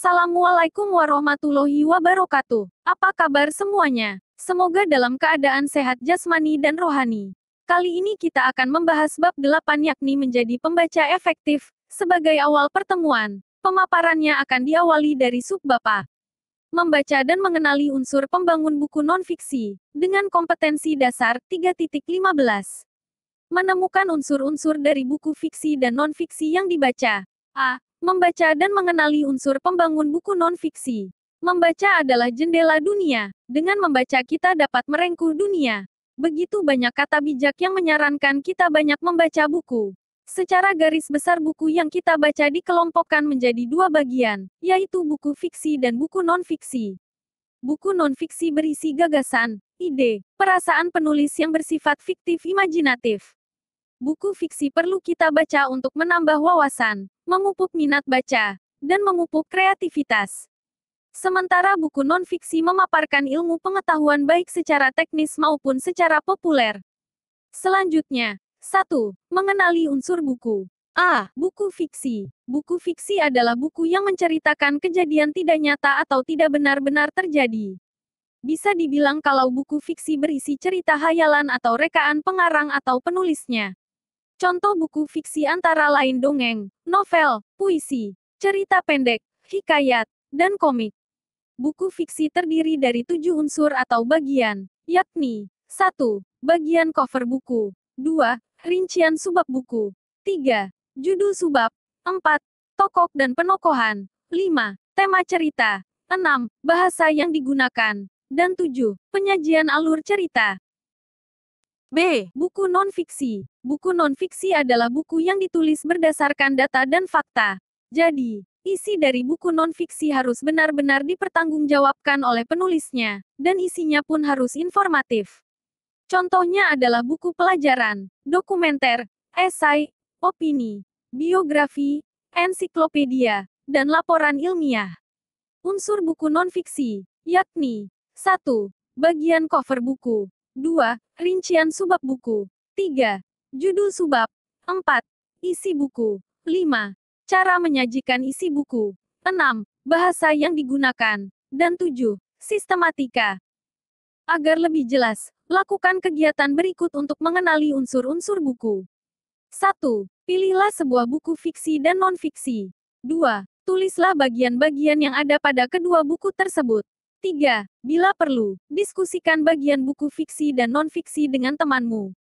Assalamualaikum warahmatullahi wabarakatuh. Apa kabar semuanya? Semoga dalam keadaan sehat jasmani dan rohani. Kali ini kita akan membahas bab 8 yakni menjadi pembaca efektif sebagai awal pertemuan. Pemaparannya akan diawali dari sub bapak. Membaca dan mengenali unsur pembangun buku nonfiksi dengan kompetensi dasar 3.15. Menemukan unsur-unsur dari buku fiksi dan nonfiksi yang dibaca. A. Membaca dan mengenali unsur pembangun buku non-fiksi. Membaca adalah jendela dunia. Dengan membaca kita dapat merengkuh dunia. Begitu banyak kata bijak yang menyarankan kita banyak membaca buku. Secara garis besar buku yang kita baca dikelompokkan menjadi dua bagian, yaitu buku fiksi dan buku non-fiksi. Buku non-fiksi berisi gagasan, ide, perasaan penulis yang bersifat fiktif imajinatif. Buku fiksi perlu kita baca untuk menambah wawasan, memupuk minat baca, dan memupuk kreativitas. Sementara buku non-fiksi memaparkan ilmu pengetahuan baik secara teknis maupun secara populer. Selanjutnya, 1. Mengenali unsur buku. A. Buku fiksi. Buku fiksi adalah buku yang menceritakan kejadian tidak nyata atau tidak benar-benar terjadi. Bisa dibilang kalau buku fiksi berisi cerita hayalan atau rekaan pengarang atau penulisnya. Contoh buku fiksi antara lain dongeng, novel, puisi, cerita pendek, hikayat, dan komik. Buku fiksi terdiri dari tujuh unsur atau bagian, yakni 1. Bagian cover buku 2. Rincian subab buku 3. Judul subab; 4. Tokoh dan penokohan 5. Tema cerita 6. Bahasa yang digunakan dan 7. Penyajian alur cerita B. Buku non-fiksi. Buku non-fiksi adalah buku yang ditulis berdasarkan data dan fakta. Jadi, isi dari buku non-fiksi harus benar-benar dipertanggungjawabkan oleh penulisnya, dan isinya pun harus informatif. Contohnya adalah buku pelajaran, dokumenter, esai, opini, biografi, ensiklopedia, dan laporan ilmiah. Unsur buku non-fiksi, yakni 1. Bagian cover buku 2. Rincian subbab buku. 3. Judul subbab. 4. Isi buku. 5. Cara menyajikan isi buku. 6. Bahasa yang digunakan. Dan 7. Sistematika. Agar lebih jelas, lakukan kegiatan berikut untuk mengenali unsur-unsur buku. 1. Pilihlah sebuah buku fiksi dan non-fiksi. 2. Tulislah bagian-bagian yang ada pada kedua buku tersebut. 3. Bila perlu, diskusikan bagian buku fiksi dan non-fiksi dengan temanmu.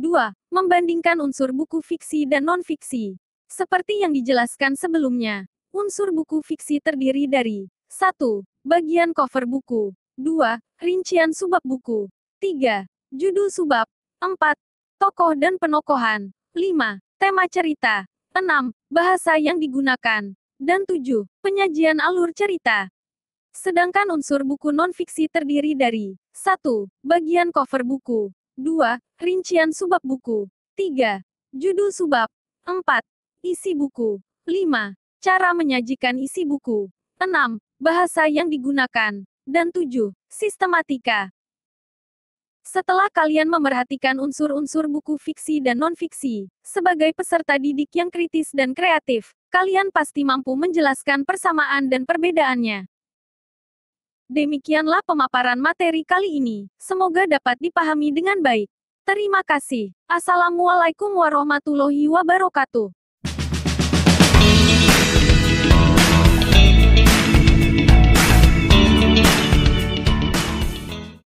2. Membandingkan unsur buku fiksi dan non-fiksi. Seperti yang dijelaskan sebelumnya, unsur buku fiksi terdiri dari 1. Bagian cover buku 2. Rincian subbab buku 3. Judul subbab 4. Tokoh dan penokohan 5. Tema cerita 6. Bahasa yang digunakan dan 7. Penyajian alur cerita Sedangkan unsur buku non-fiksi terdiri dari 1. Bagian cover buku 2. Rincian subbab buku 3. Judul subbab 4. Isi buku 5. Cara menyajikan isi buku 6. Bahasa yang digunakan dan 7. Sistematika setelah kalian memerhatikan unsur-unsur buku fiksi dan non-fiksi, sebagai peserta didik yang kritis dan kreatif, kalian pasti mampu menjelaskan persamaan dan perbedaannya. Demikianlah pemaparan materi kali ini, semoga dapat dipahami dengan baik. Terima kasih. Assalamualaikum warahmatullahi wabarakatuh.